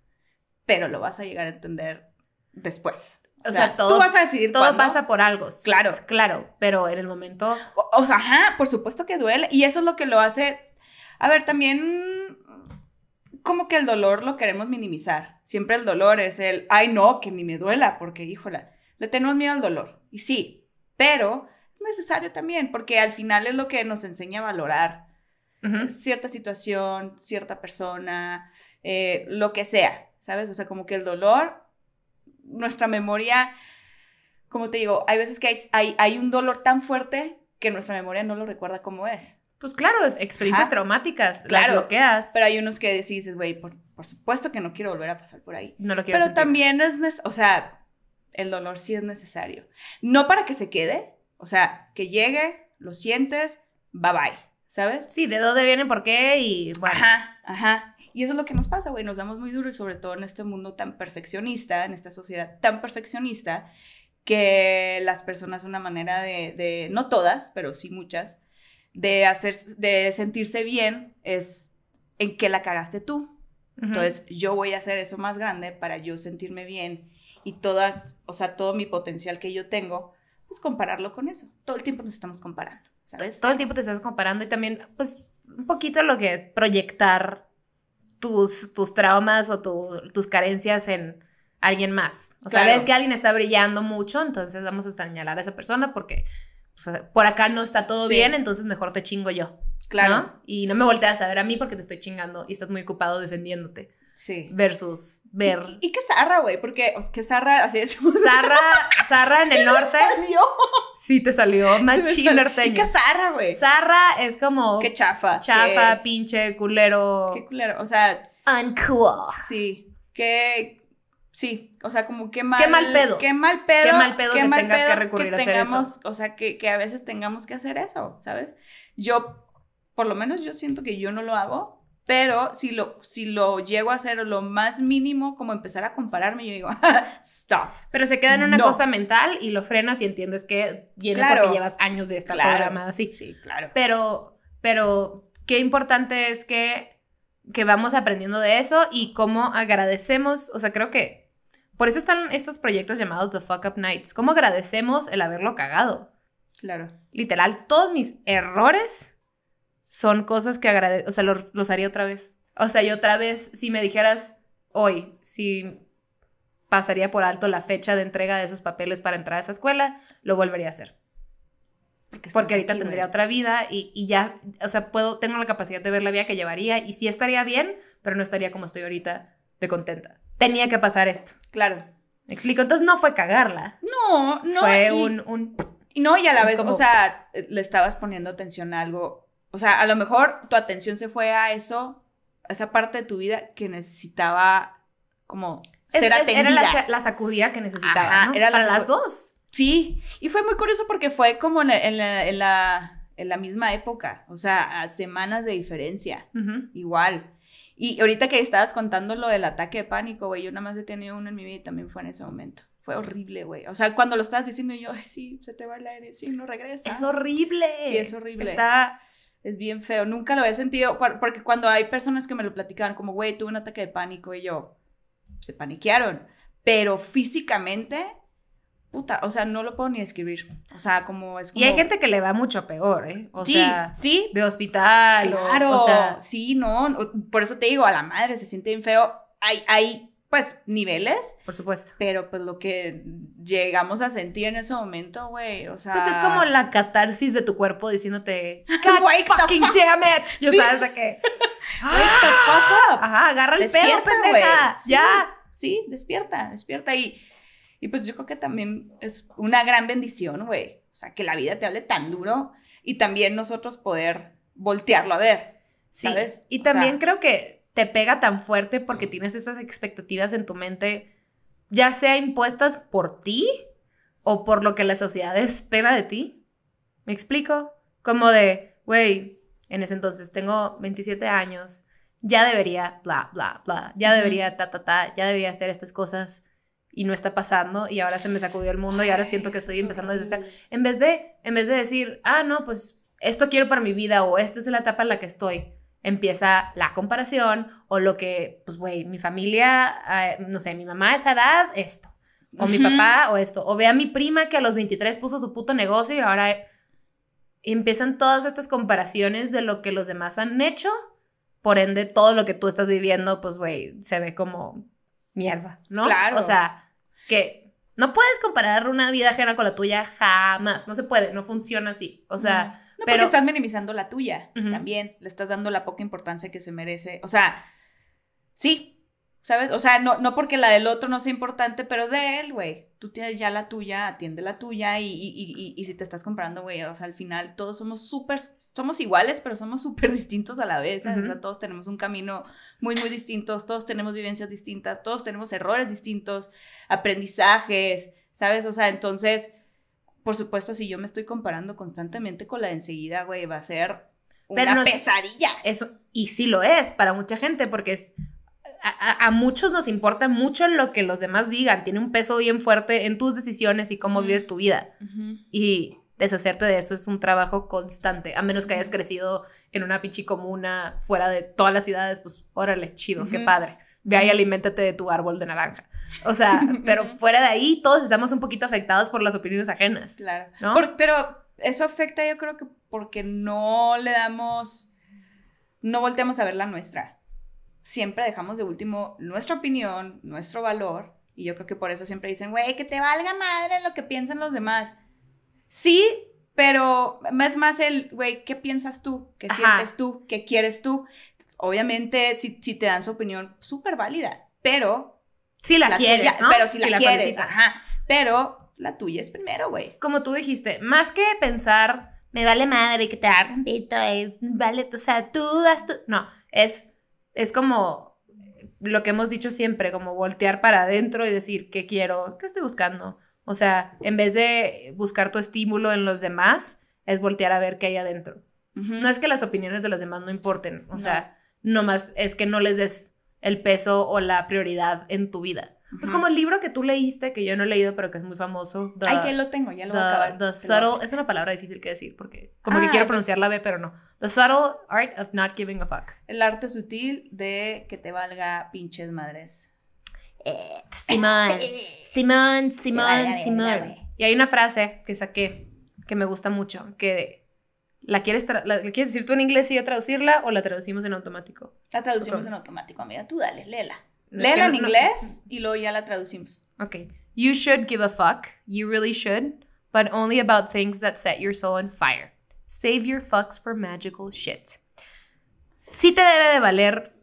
pero lo vas a llegar a entender después. O, sea, todo, tú vas a decidir todo pasa por algo. Claro. Claro, pero en el momento... o sea, ajá, por supuesto que duele. Y eso es lo que lo hace... A ver, también como que el dolor lo queremos minimizar. Siempre el dolor es el, ay no, que ni me duela, porque híjola, le tenemos miedo al dolor. Y sí, pero es necesario también, porque al final es lo que nos enseña a valorar cierta situación, cierta persona, eh, lo que sea, ¿sabes? O sea, como que el dolor, nuestra memoria, como te digo, hay veces que hay, hay un dolor tan fuerte que nuestra memoria no lo recuerda como es. Pues claro, experiencias traumáticas, claro, las bloqueas. Pero hay unos que decís dices, güey, por, supuesto que no quiero volver a pasar por ahí. No lo quiero Pero también es, o sea, el dolor sí es necesario. No para que se quede, o sea, que llegue, lo sientes, bye bye, ¿sabes? Sí, de dónde viene, por qué y bueno. Ajá, ajá. Y eso es lo que nos pasa, güey, nos damos muy duro y sobre todo en este mundo tan perfeccionista, en esta sociedad tan perfeccionista, que las personas una manera de no todas, pero sí muchas, de, hacer, de sentirse bien es en qué la cagaste tú. Entonces yo voy a hacer eso más grande para yo sentirme bien y todas, o sea, todo mi potencial que yo tengo, pues compararlo con eso. Todo el tiempo nos estamos comparando, ¿sabes? Todo el tiempo te estás comparando y también, pues, un poquito lo que es proyectar tus, tus traumas o tus carencias en alguien más. O sea, ves que alguien está brillando mucho, entonces vamos a señalar a esa persona porque o sea, por acá no está todo bien, entonces mejor te chingo yo. Claro. Y no me volteas a ver a mí porque te estoy chingando y estás muy ocupado defendiéndote. Sí. Versus ver. ¿Y, qué zarra, güey? Porque ¿qué zarra, así es. Zarra, zarra en el norte. salió? Sí, te salió. Más ¿Y qué zarra, güey? Zarra es como. Qué chafa. Chafa, pinche, culero. Qué culero. O sea. Uncool. Sí. Qué, Sí, o sea, como qué mal, qué mal pedo. Qué mal pedo. que tengas que recurrir a hacer eso. O sea, que, a veces tengamos que hacer eso, ¿sabes? Yo, por lo menos yo siento que yo no lo hago, pero si lo, si lo llego a hacer lo más mínimo, como empezar a compararme, yo digo, stop. Pero se queda en una cosa mental y lo frenas y entiendes que viene claro, porque llevas años de estar claro, programada así. Sí, claro. Pero, pero qué importante es que que vamos aprendiendo de eso y cómo agradecemos, o sea, creo que por eso están estos proyectos llamados The Fuck Up Nights. ¿Cómo agradecemos el haberlo cagado? Claro. Literal, todos mis errores son cosas que agradezco, o sea, los, haría otra vez. O sea, yo otra vez, si me dijeras hoy, si pasaría por alto la fecha de entrega de esos papeles para entrar a esa escuela, lo volvería a hacer. Porque, Porque ahorita tendría otra vida y, ya, o sea, puedo, tengo la capacidad de ver la vida que llevaría y sí estaría bien, pero no estaría como estoy ahorita de contenta tenía que pasar esto. Claro. ¿Me explico? Entonces no fue cagarla. No, no. Fue un, No, y a la vez, o sea, le estabas poniendo atención a algo. O sea, a lo mejor tu atención se fue a eso, a esa parte de tu vida que necesitaba como ser atendida. Era la, sacudida que necesitaba, Ajá, Era la las dos. Sí, y fue muy curioso porque fue como en la, misma época, o sea, a semanas de diferencia, igual. Y ahorita que estabas contando lo del ataque de pánico, güey, yo nada más he tenido uno en mi vida y también fue en ese momento. Fue horrible, güey. O sea, cuando lo estabas diciendo yo, Ay, sí, se te va el aire, sí, no regresa. Es horrible. Sí, es horrible. Está, es bien feo. Nunca lo había sentido, porque cuando hay personas que me lo platicaban, como, güey, tuve un ataque de pánico y yo, se paniquearon. Pero físicamente puta, o sea, no lo puedo ni escribir. O sea, como es como... Y hay gente que le va mucho peor, ¿eh? O sea, sí. De hospital. Claro. O, sea, sí, no. Por eso te digo, a la madre se siente bien feo. Hay, hay, pues, niveles. Por supuesto. Pero, pues, lo que llegamos a sentir en ese momento, güey, o sea... Pues es como la catarsis de tu cuerpo diciéndote... fucking fuck. damn it. Ya sabes de qué. Wake the ah, Ajá, agarra el pelo, pendeja. Ya. sí, despierta, despierta. Y y pues yo creo que también es una gran bendición, güey. O sea, que la vida te hable tan duro y también nosotros poder voltearlo a ver. ¿sabes? Y también creo que te pega tan fuerte porque tienes estas expectativas en tu mente, ya sea impuestas por ti o por lo que la sociedad espera de ti. ¿Me explico? Como de, güey, en ese entonces tengo 27 años, ya debería, bla, bla, bla, ya debería, ta, ta, ta, ya debería hacer estas cosas y no está pasando y ahora se me sacudió el mundo y ahora siento que estoy empezando a deshacer. En vez de, en vez de decir, ah, no, pues esto quiero para mi vida o esta es la etapa en la que estoy, empieza la comparación o lo que, pues, güey, mi familia, eh, no sé, mi mamá a esa edad, esto. O mi papá, o esto. O ve a mi prima que a los 23 puso su puto negocio y ahora empiezan todas estas comparaciones de lo que los demás han hecho. Por ende, todo lo que tú estás viviendo, pues, güey, se ve como mierda, ¿no? Claro. O sea, que no puedes comparar una vida ajena con la tuya jamás, no se puede, no funciona así, o sea... No, pero, porque estás minimizando la tuya también, le estás dando la poca importancia que se merece, o sea, sí, ¿sabes? O sea, no, no porque la del otro no sea importante, pero de él, güey. Tú tienes ya la tuya, atiende la tuya y, si te estás comprando, güey, o sea, al final todos somos súper, somos iguales, pero somos súper distintos a la vez. O sea, todos tenemos un camino muy, muy distinto, todos tenemos vivencias distintas, todos tenemos errores distintos, aprendizajes, ¿sabes? O sea, entonces, por supuesto, si yo me estoy comparando constantemente con la de enseguida, güey, va a ser... Una pero pesadilla. eso, y sí lo es para mucha gente, porque es, a, muchos nos importa mucho lo que los demás digan, tiene un peso bien fuerte en tus decisiones y cómo vives tu vida. Y deshacerte de eso es un trabajo constante, a menos que hayas crecido en una pichi comuna fuera de todas las ciudades, pues órale, chido, qué padre. Ve ahí, alimentate de tu árbol de naranja. O sea, pero fuera de ahí todos estamos un poquito afectados por las opiniones ajenas. Claro. ¿no? pero eso afecta yo creo que porque no le damos, no volteamos a ver la nuestra siempre dejamos de último nuestra opinión, nuestro valor, y yo creo que por eso siempre dicen, güey, que te valga madre lo que piensan los demás. Sí, pero más más el, güey, ¿qué piensas tú? ¿Qué sientes tú? ¿Qué quieres tú? Obviamente, si, si te dan su opinión, súper válida, pero... Si la, quieres, ¿no? Pero si, la, quieres, ajá. Pero la tuya es primero, güey. Como tú dijiste, más que pensar, me vale madre que te hagan pito, eh, vale, o sea, tú das tú No, es es como lo que hemos dicho siempre, como voltear para adentro y decir, ¿qué quiero? ¿Qué estoy buscando? O sea, en vez de buscar tu estímulo en los demás, es voltear a ver qué hay adentro. No es que las opiniones de los demás no importen, o no. más es que no les des el peso o la prioridad en tu vida. Pues como el libro que tú leíste, que yo no he leído, pero que es muy famoso. Ay, que lo tengo, ya lo voy a acabar. The subtle, es una palabra difícil que decir, porque como que ah, quiero pues pronunciar la B, pero no. The subtle art of not giving a fuck. El arte sutil de que te valga pinches madres. Eh, Simón, Simón, Simón, Y hay una frase que saqué que me gusta mucho, que ¿La quieres, ¿La quieres, decir tú en inglés y yo traducirla o la traducimos en automático? La traducimos en automático, amiga. Tú dale, léela. Léela en inglés y luego ya la traducimos. Ok. You should give a fuck. You really should. But only about things that set your soul on fire. Save your fucks for magical shit. Sí te debe de valer.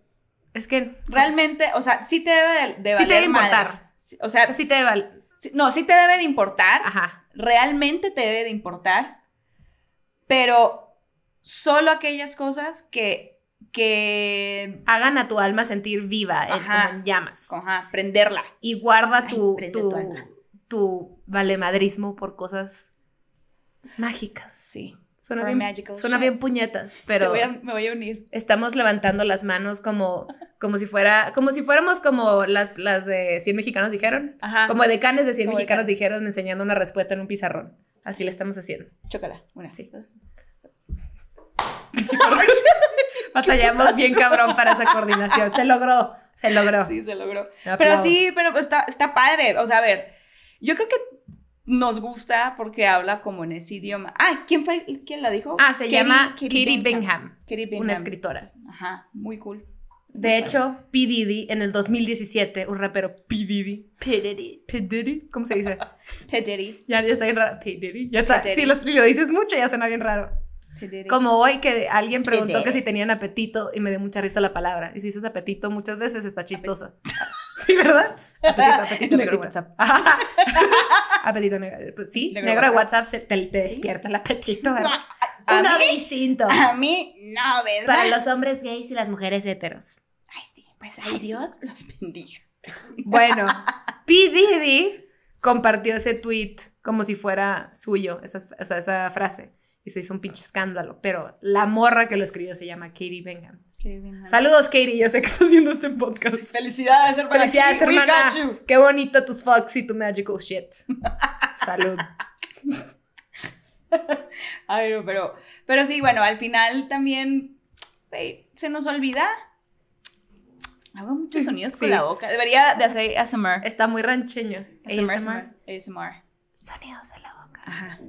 Es que. Realmente, o sea, sí te debe de, valer. Sí te debe importar. O sea, o sí te debe. No, sí te debe de importar. Ajá. Realmente te debe de importar. Pero solo aquellas cosas que que hagan a tu alma sentir viva, eh, llamas. Ajá, prenderla. Y guarda tu, tu, valemadrismo por cosas mágicas. Sí. Suena, bien, suena bien puñetas, pero me voy a unir. Estamos levantando las manos como, como si fuera, como si fuéramos como las, de 100 mexicanos dijeron, ajá. como decanes de 100 mexicanos dijeron enseñando una respuesta en un pizarrón. Así le estamos haciendo. Chócala. Una. Sí. Batallamos bien cabrón para esa coordinación. Se logró, se logró. Sí, se logró. Pero sí, pero está, está padre. O sea, a ver, yo creo que nos gusta porque habla como en ese idioma. Ah, ¿quién fue? ¿Quién la dijo? Ah, se llama Katie, Bingham. Bingham. Bingham. Una escritora. Ajá, muy cool. De hecho, P. Diddy, en el 2017, un rapero P. Diddy. P. P. ¿Cómo se dice? P. Ya, está bien raro. P. Ya está. si lo dices mucho, ya suena bien raro. Como hoy que alguien preguntó que si tenían apetito y me dio mucha risa la palabra. Y si dices apetito muchas veces está chistoso sí, ¿verdad? Apetito, apetito pues negro de WhatsApp. apetito negro. Pues, sí, negro, de WhatsApp, te, despierta el apetito. Uno distinto. A mí no, ¿verdad? Para los hombres gays y las mujeres heteros. Ay, sí, pues ay, Dios los bendiga. Bueno, P. Diddy compartió ese tweet como si fuera suyo, esa frase y se hizo un pinche escándalo. Pero la morra que lo escribió se llama Katie Vengan. Saludos, Katie. Yo sé que estás haciendo este podcast. Felicidades, hermana. Felicidades, hermana. Qué bonito tus fucks y tu magical shit. Salud. Ay, ver, pero, pero sí, bueno, al final también se nos olvida. Hago muchos sonidos con la boca. Debería de hacer ASMR. Está muy rancheño. ASMR. ASMR. Sonidos de la boca. Ajá.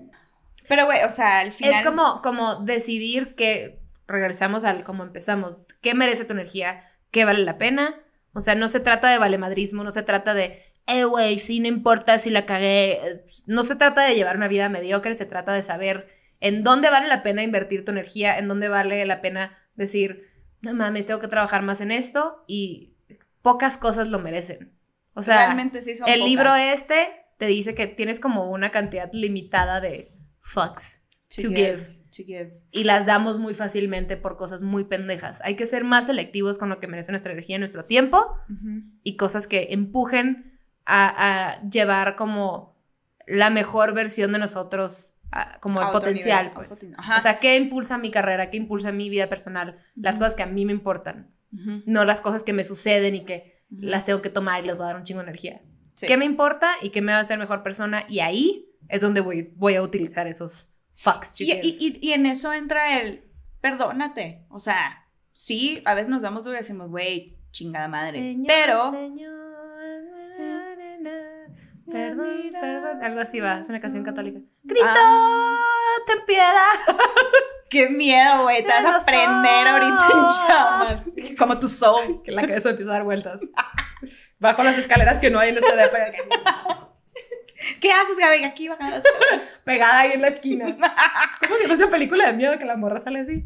Pero, güey, o sea, al final. Es como, como decidir que regresamos al como empezamos. ¿Qué merece tu energía? ¿Qué vale la pena? O sea, no se trata de valemadrismo, no se trata de, eh, güey, sí, no importa si la cagué. No se trata de llevar una vida mediocre, se trata de saber en dónde vale la pena invertir tu energía, en dónde vale la pena decir, no mames, tengo que trabajar más en esto y pocas cosas lo merecen. O sea, Realmente sí son el libro este te dice que tienes como una cantidad limitada de fucks to, give. Y las damos muy fácilmente por cosas muy pendejas. Hay que ser más selectivos con lo que merece nuestra energía nuestro tiempo y cosas que empujen a, llevar como la mejor versión de nosotros, como el potencial. pues. O sea, ¿qué impulsa mi carrera? ¿Qué impulsa mi vida personal? Las cosas que a mí me importan, no las cosas que me suceden y que las tengo que tomar y les voy a dar un chingo de energía. ¿Qué me importa y qué me va a hacer mejor persona? Y ahí es donde voy, voy a utilizar esos fucks Y, y, en eso entra el perdónate. O sea, sí, a veces nos damos duro y decimos, güey, chingada madre. pero. Señor, perdón, perdón. Algo así va, es una canción católica. ¡Cristo! Ah. ¡Ten Qué miedo, güey. Te vas a prender ahorita en chamas. Como tu soul. Que la cabeza empieza a dar vueltas. Bajo las escaleras que no hay en este que. ¿Qué haces, Gaby? Aquí bajadas. Pegada ahí en la esquina. ¿Cómo se esa película de miedo que la morra sale así?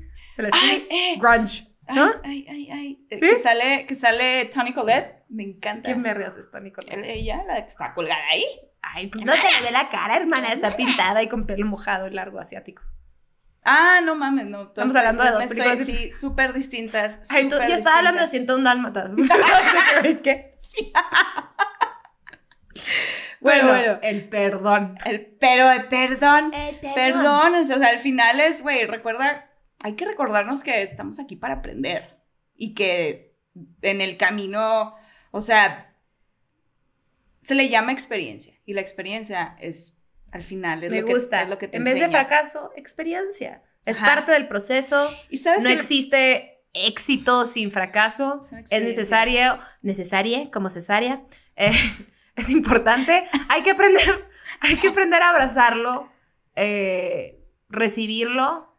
Ay, Grunge. ¿No? Ay, ay, ay. Eh, ¿Sí? Que sale, que sale Tony Colette. Me encanta. ¿Quién me rías es Tony Colette? Ella, la que está colgada ahí. Ay, pues no te le ve la cara, hermana. Está pintada y con pelo mojado y largo asiático. Ah, no mames, no. Estamos hablando de dos películas. sí, súper distintas. Ay, tú, yo estaba hablando de un dálmatas. ¿Qué? Sí. Bueno, el perdón. El, pero el perdón, el perdón. O sea, al final es, güey, recuerda, hay que recordarnos que estamos aquí para aprender y que en el camino, o sea, se le llama experiencia y la experiencia es, al final, es, lo, gusta. Que, es lo que te En vez de fracaso, experiencia. Es parte del proceso. ¿Y sabes no existe éxito sin fracaso. Es necesario, necesaria como cesárea. Eh, es importante. Hay que aprender, hay que aprender a abrazarlo, eh, recibirlo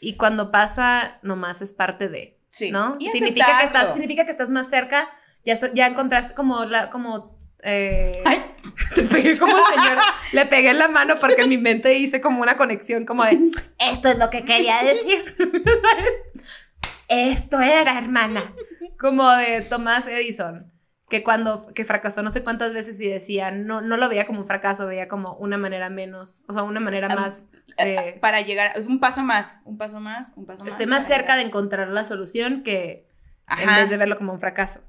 y cuando pasa, nomás es parte de. Sí. ¿No? significa que, estás, significa que estás más cerca, ya, ya encontraste como la, como eh, Te pegué como señora. Le pegué en la mano porque en mi mente hice como una conexión, como de esto es lo que quería decir. esto era, hermana. Como de Tomás Edison que cuando que fracasó no sé cuántas veces y decía, no, no lo veía como un fracaso, veía como una manera menos, o sea, una manera más Para llegar, es un paso más, un paso más, un paso más. Estoy más cerca de encontrar la solución que en vez de verlo como un fracaso.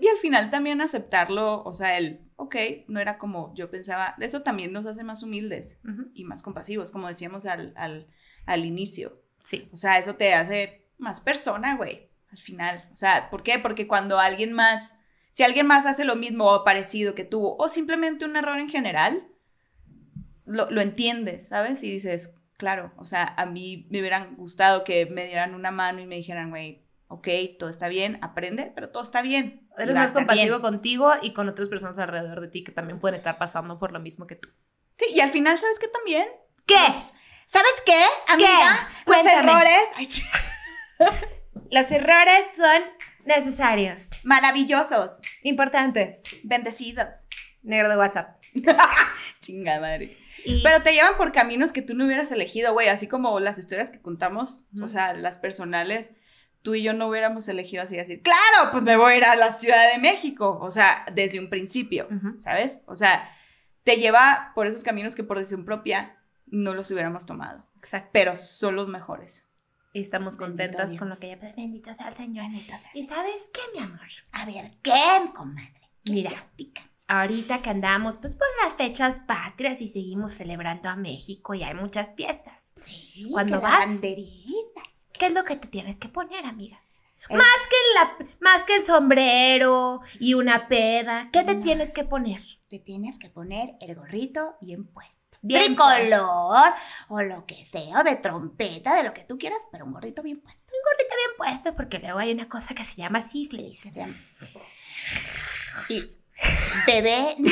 Y, al final también aceptarlo, o sea, el, ok, no era como yo pensaba, eso también nos hace más humildes y más compasivos, como decíamos al, al, al inicio. Sí. O sea, eso te hace más persona, güey, al final. O sea, ¿por qué? Porque cuando alguien más si alguien más hace lo mismo o parecido que tú, o simplemente un error en general, lo, entiendes, ¿sabes? Y dices, claro, o sea, a mí me hubieran gustado que me dieran una mano y me dijeran, güey, ok, todo está bien, aprende, pero todo está bien. Eres más compasivo contigo y con otras personas alrededor de ti que también pueden estar pasando por lo mismo que tú. Sí, y al final, ¿sabes qué también? ¿Qué? ¿Sabes qué, amiga? ¿Qué? errores... Los errores son necesarios, maravillosos, importantes, bendecidos. Negro de WhatsApp. chingada madre. Pero te llevan por caminos que tú no hubieras elegido, güey. Así como las historias que contamos, o sea, las personales, tú y yo no hubiéramos elegido así decir, claro, pues me voy a ir a la Ciudad de México. O sea, desde un principio, ¿sabes? O sea, te lleva por esos caminos que por decisión propia no los hubiéramos tomado. Exacto. Pero son los mejores estamos contentas con lo que ya. Bendito sea el Señor. ¿Y sabes qué, mi amor? A ver, ¿qué, comadre? Mira, ahorita que andamos pues por las fechas patrias y seguimos celebrando a México y hay muchas fiestas. Sí, cuando vas. Banderita. ¿Qué es lo que te tienes que poner, amiga? Más, que la, más que el sombrero y una peda, ¿qué te tienes que poner? Te tienes que poner el gorrito bien puesto bien color, o lo que sea, o de trompeta, de lo que tú quieras, pero un gordito bien puesto. Un gordito bien puesto porque luego hay una cosa que se llama sífilis. dice. Y bebé...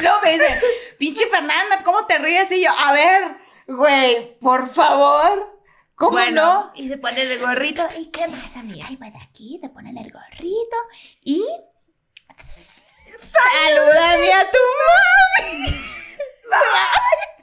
Luego me dice, pinche Fernanda, ¿cómo te ríes? Y yo, a ver, güey, por favor. ¿Cómo bueno, no? Y se pone el gorrito. ¿Y qué más, amiga? va de aquí, te poner el gorrito y. ¡Salúdame a tu mami!